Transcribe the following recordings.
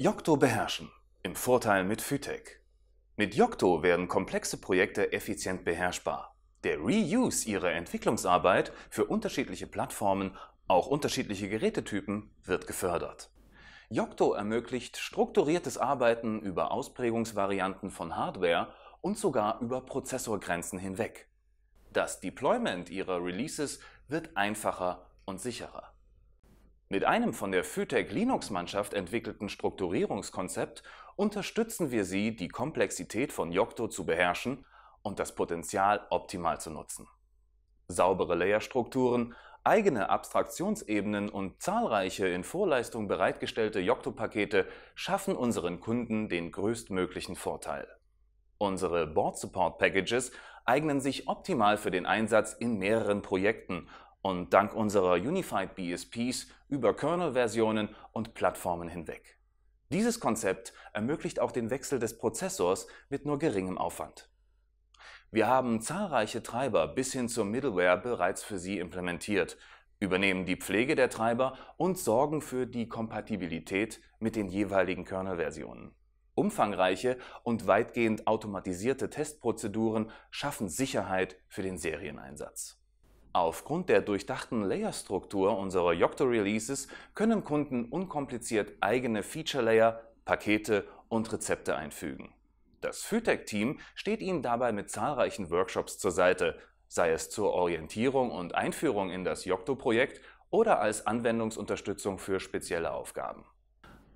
Jokto beherrschen. Im Vorteil mit Phytec. Mit Jokto werden komplexe Projekte effizient beherrschbar. Der Reuse ihrer Entwicklungsarbeit für unterschiedliche Plattformen, auch unterschiedliche Gerätetypen, wird gefördert. Jokto ermöglicht strukturiertes Arbeiten über Ausprägungsvarianten von Hardware und sogar über Prozessorgrenzen hinweg. Das Deployment ihrer Releases wird einfacher und sicherer. Mit einem von der Phytec Linux-Mannschaft entwickelten Strukturierungskonzept unterstützen wir Sie, die Komplexität von Yocto zu beherrschen und das Potenzial optimal zu nutzen. Saubere Layerstrukturen, eigene Abstraktionsebenen und zahlreiche in Vorleistung bereitgestellte Yocto-Pakete schaffen unseren Kunden den größtmöglichen Vorteil. Unsere Board Support Packages eignen sich optimal für den Einsatz in mehreren Projekten, und dank unserer Unified BSPs über Kernel-Versionen und Plattformen hinweg. Dieses Konzept ermöglicht auch den Wechsel des Prozessors mit nur geringem Aufwand. Wir haben zahlreiche Treiber bis hin zur Middleware bereits für Sie implementiert, übernehmen die Pflege der Treiber und sorgen für die Kompatibilität mit den jeweiligen Kernel-Versionen. Umfangreiche und weitgehend automatisierte Testprozeduren schaffen Sicherheit für den Serieneinsatz. Aufgrund der durchdachten Layer-Struktur unserer Yocto-Releases können Kunden unkompliziert eigene Feature-Layer, Pakete und Rezepte einfügen. Das FUTEC-Team steht Ihnen dabei mit zahlreichen Workshops zur Seite, sei es zur Orientierung und Einführung in das Yocto-Projekt oder als Anwendungsunterstützung für spezielle Aufgaben.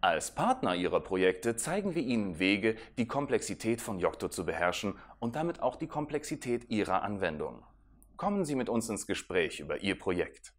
Als Partner Ihrer Projekte zeigen wir Ihnen Wege, die Komplexität von Yocto zu beherrschen und damit auch die Komplexität Ihrer Anwendung. Kommen Sie mit uns ins Gespräch über Ihr Projekt.